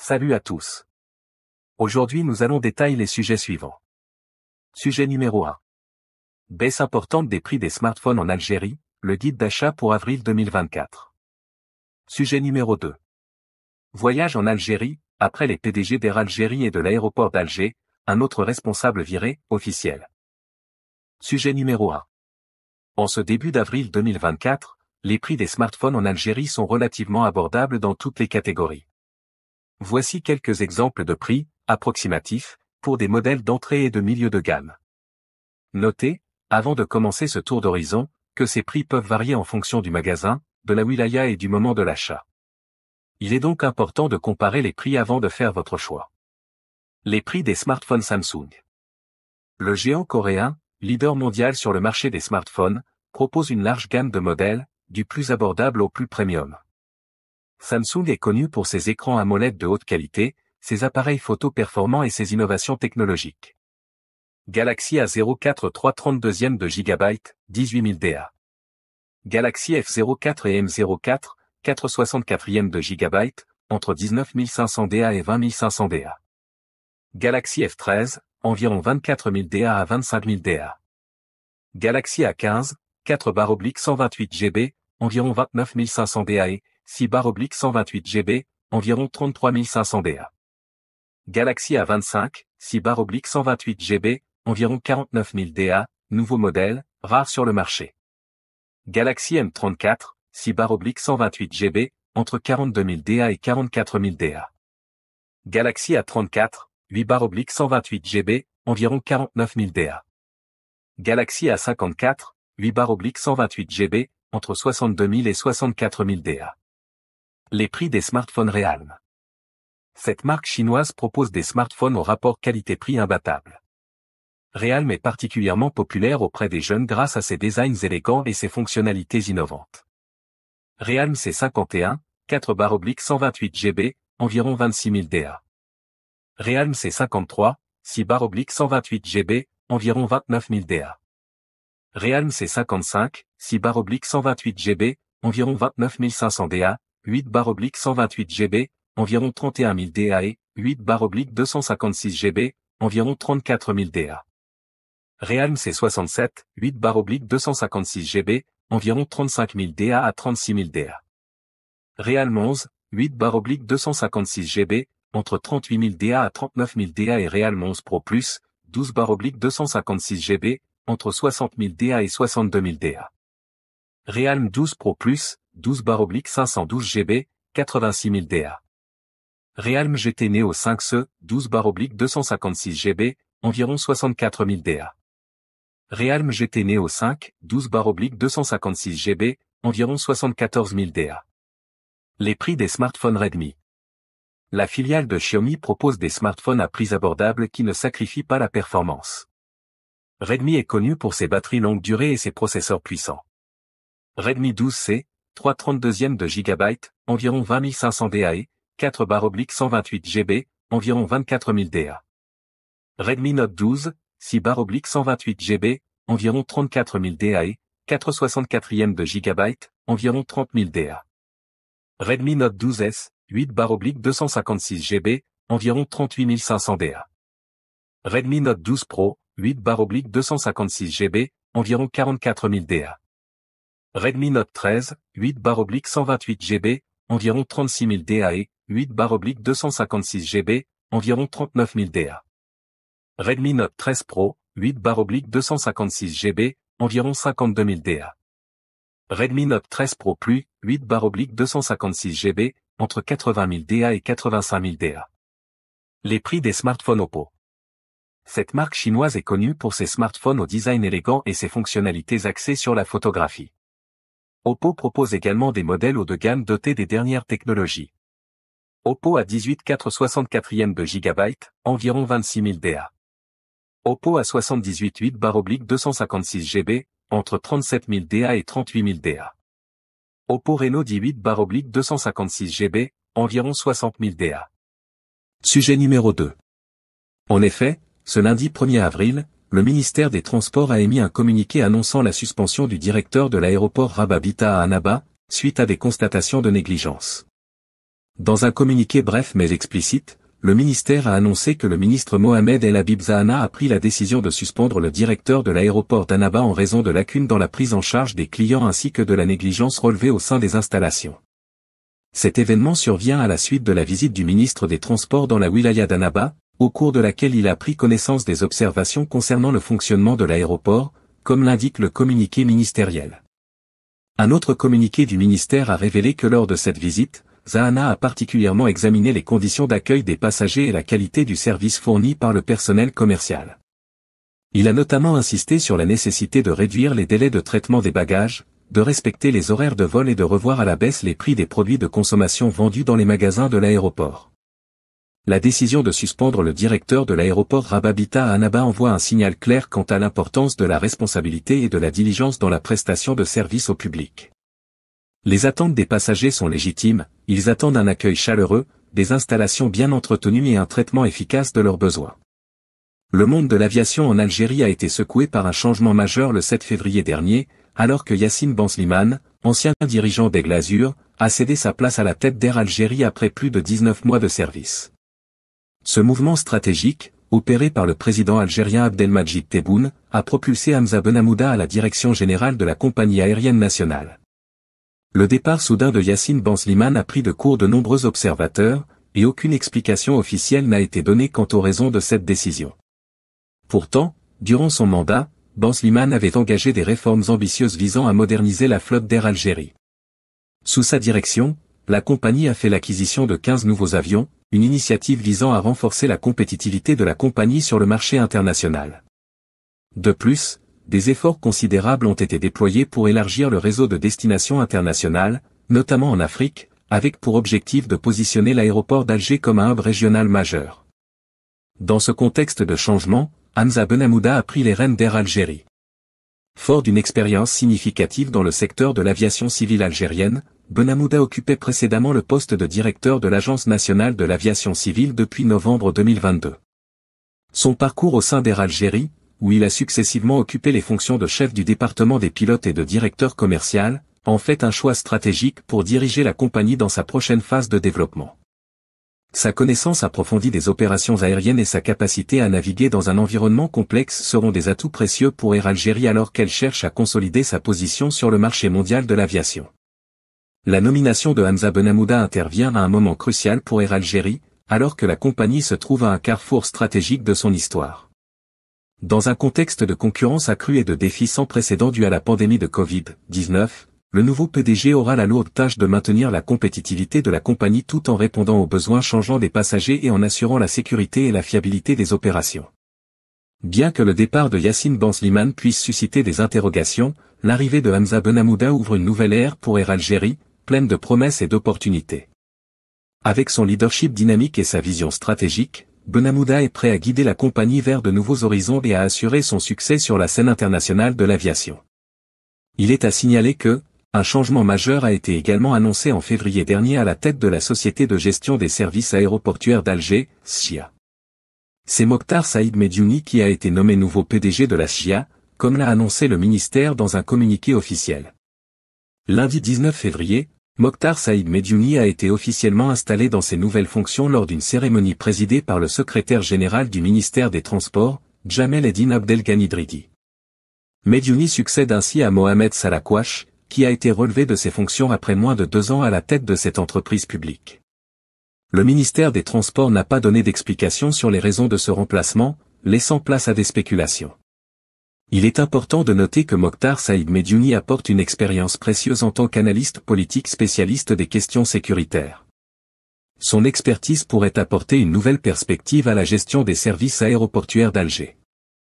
Salut à tous. Aujourd'hui nous allons détailler les sujets suivants. Sujet numéro 1. Baisse importante des prix des smartphones en Algérie, le guide d'achat pour avril 2024. Sujet numéro 2. Voyage en Algérie, après les PDG d'Air Algérie et de l'aéroport d'Alger, un autre responsable viré, officiel. Sujet numéro 1. En ce début d'avril 2024, les prix des smartphones en Algérie sont relativement abordables dans toutes les catégories. Voici quelques exemples de prix, approximatifs, pour des modèles d'entrée et de milieu de gamme. Notez, avant de commencer ce tour d'horizon, que ces prix peuvent varier en fonction du magasin, de la wilaya et du moment de l'achat. Il est donc important de comparer les prix avant de faire votre choix. Les prix des smartphones Samsung. Le géant coréen, leader mondial sur le marché des smartphones, propose une large gamme de modèles, du plus abordable au plus premium. Samsung est connu pour ses écrans AMOLED de haute qualité, ses appareils photo performants et ses innovations technologiques. Galaxy A04 332e de gigabyte, 18000DA. Galaxy F04 et M04, 464e de gigabyte, entre 19500DA et 20500DA. Galaxy F13, environ 24000DA à 25000DA. Galaxy A15, 4 128 GB, environ 29500DA et 6 bar oblique 128 GB, environ 33 500 DA. Galaxy A25, 6 bar oblique 128 GB, environ 49 000 DA, nouveau modèle, rare sur le marché. Galaxy M34, 6 bar oblique 128 GB, entre 42 000 DA et 44 000 DA. Galaxy A34, 8 bar oblique 128 GB, environ 49 000 DA. Galaxy A54, 8 bar oblique 128 GB, entre 62 000 et 64 000 DA. Les prix des smartphones Realme. Cette marque chinoise propose des smartphones au rapport qualité-prix imbattable. Realme est particulièrement populaire auprès des jeunes grâce à ses designs élégants et ses fonctionnalités innovantes. Realme C51, 4-128 GB, environ 26 000 DA. Realme C53, 6-128 GB, environ 29 000 DA. Realme C55, 6-128 GB, environ 29 500 DA, 8-128 GB, environ 31 000 DA et 8-256 GB, environ 34 000 DA. Realm C67, 8-256 GB, environ 35 000 DA à 36 000 DA. Realm 11, 8-256 GB, entre 38 000 DA à 39 000 DA et Realm 11 Pro Plus, 12-256 GB, entre 60 000 DA et 62 000 DA. Realm 12 Pro Plus, 12-512 GB, 86 000 DA. Realme GT Neo 5 c 12-256 GB, environ 64 000 DA. Realme GT Neo 5, 12-256 GB, environ 74 000 DA. Les prix des smartphones Redmi. La filiale de Xiaomi propose des smartphones à prix abordable qui ne sacrifient pas la performance. Redmi est connu pour ses batteries longue durée et ses processeurs puissants. Redmi 12C, 3 32e de gigabyte, environ 20 500 DAE, 4 oblique 128 GB, environ 24 000 DA. Redmi Note 12, 6 oblique 128 GB, environ 34 000 DAE, 464e de gigabyte, environ 30 000 DA. Redmi Note 12S, 8 oblique 256 GB, environ 38 500 DA. Redmi Note 12 Pro, 8 oblique 256 GB, environ 44 000 DA. Redmi Note 13, 8-128 GB, environ 36 000 DA et 8-256 GB, environ 39 000 DA. Redmi Note 13 Pro, 8-256 GB, environ 52 000 DA. Redmi Note 13 Pro Plus, 8-256 GB, entre 80 000 DA et 85 000 DA. Les prix des smartphones Oppo. Cette marque chinoise est connue pour ses smartphones au design élégant et ses fonctionnalités axées sur la photographie. Oppo propose également des modèles haut de gamme dotés des dernières technologies. Oppo a 18 464e de gigabyte, environ 26 000 DA. Oppo a 78 8 256 GB, entre 37 000 DA et 38 000 DA. Oppo Reno 18 256 GB, environ 60 000 DA. Sujet numéro 2. En effet, ce lundi 1er avril, le ministère des Transports a émis un communiqué annonçant la suspension du directeur de l'aéroport Rababita à Annaba, suite à des constatations de négligence. Dans un communiqué bref mais explicite, le ministère a annoncé que le ministre Mohamed El Habib Zahana a pris la décision de suspendre le directeur de l'aéroport d'Annaba en raison de lacunes dans la prise en charge des clients ainsi que de la négligence relevée au sein des installations. Cet événement survient à la suite de la visite du ministre des Transports dans la wilaya d'Anaba au cours de laquelle il a pris connaissance des observations concernant le fonctionnement de l'aéroport, comme l'indique le communiqué ministériel. Un autre communiqué du ministère a révélé que lors de cette visite, Zahana a particulièrement examiné les conditions d'accueil des passagers et la qualité du service fourni par le personnel commercial. Il a notamment insisté sur la nécessité de réduire les délais de traitement des bagages, de respecter les horaires de vol et de revoir à la baisse les prix des produits de consommation vendus dans les magasins de l'aéroport la décision de suspendre le directeur de l'aéroport Rababita à Annaba envoie un signal clair quant à l'importance de la responsabilité et de la diligence dans la prestation de services au public. Les attentes des passagers sont légitimes, ils attendent un accueil chaleureux, des installations bien entretenues et un traitement efficace de leurs besoins. Le monde de l'aviation en Algérie a été secoué par un changement majeur le 7 février dernier, alors que Yassine Bansliman, ancien dirigeant des Glazures, a cédé sa place à la tête d'Air Algérie après plus de 19 mois de service. Ce mouvement stratégique, opéré par le président algérien Abdelmajid Tebboune, a propulsé Hamza Benamouda à la direction générale de la compagnie aérienne nationale. Le départ soudain de Yassine Bansliman a pris de court de nombreux observateurs, et aucune explication officielle n'a été donnée quant aux raisons de cette décision. Pourtant, durant son mandat, Bansliman avait engagé des réformes ambitieuses visant à moderniser la flotte d'Air Algérie. Sous sa direction, la compagnie a fait l'acquisition de 15 nouveaux avions, une initiative visant à renforcer la compétitivité de la compagnie sur le marché international. De plus, des efforts considérables ont été déployés pour élargir le réseau de destinations internationales, notamment en Afrique, avec pour objectif de positionner l'aéroport d'Alger comme un hub régional majeur. Dans ce contexte de changement, Hamza Benamouda a pris les rênes d'Air Algérie. Fort d'une expérience significative dans le secteur de l'aviation civile algérienne, Benamouda occupait précédemment le poste de directeur de l'Agence nationale de l'aviation civile depuis novembre 2022. Son parcours au sein d'Air Algérie, où il a successivement occupé les fonctions de chef du département des pilotes et de directeur commercial, en fait un choix stratégique pour diriger la compagnie dans sa prochaine phase de développement. Sa connaissance approfondie des opérations aériennes et sa capacité à naviguer dans un environnement complexe seront des atouts précieux pour Air Algérie alors qu'elle cherche à consolider sa position sur le marché mondial de l'aviation. La nomination de Hamza Benamouda intervient à un moment crucial pour Air Algérie, alors que la compagnie se trouve à un carrefour stratégique de son histoire. Dans un contexte de concurrence accrue et de défis sans précédent dû à la pandémie de Covid-19, le nouveau PDG aura la lourde tâche de maintenir la compétitivité de la compagnie tout en répondant aux besoins changeants des passagers et en assurant la sécurité et la fiabilité des opérations. Bien que le départ de Yassine Bansliman puisse susciter des interrogations, l'arrivée de Hamza Benamouda ouvre une nouvelle ère pour Air Algérie, pleine de promesses et d'opportunités. Avec son leadership dynamique et sa vision stratégique, Benamouda est prêt à guider la compagnie vers de nouveaux horizons et à assurer son succès sur la scène internationale de l'aviation. Il est à signaler que, un changement majeur a été également annoncé en février dernier à la tête de la Société de gestion des services aéroportuaires d'Alger, SCIA. C'est Mokhtar Saïd Mediouni qui a été nommé nouveau PDG de la SCIA, comme l'a annoncé le ministère dans un communiqué officiel. Lundi 19 février, Mokhtar Saïd Medjouni a été officiellement installé dans ses nouvelles fonctions lors d'une cérémonie présidée par le secrétaire général du ministère des Transports, Jamel Eddin Abdelghani Dridi. Medjouni succède ainsi à Mohamed Salakouache, qui a été relevé de ses fonctions après moins de deux ans à la tête de cette entreprise publique. Le ministère des Transports n'a pas donné d'explication sur les raisons de ce remplacement, laissant place à des spéculations. Il est important de noter que Mokhtar Saïd Medjouni apporte une expérience précieuse en tant qu'analyste politique spécialiste des questions sécuritaires. Son expertise pourrait apporter une nouvelle perspective à la gestion des services aéroportuaires d'Alger.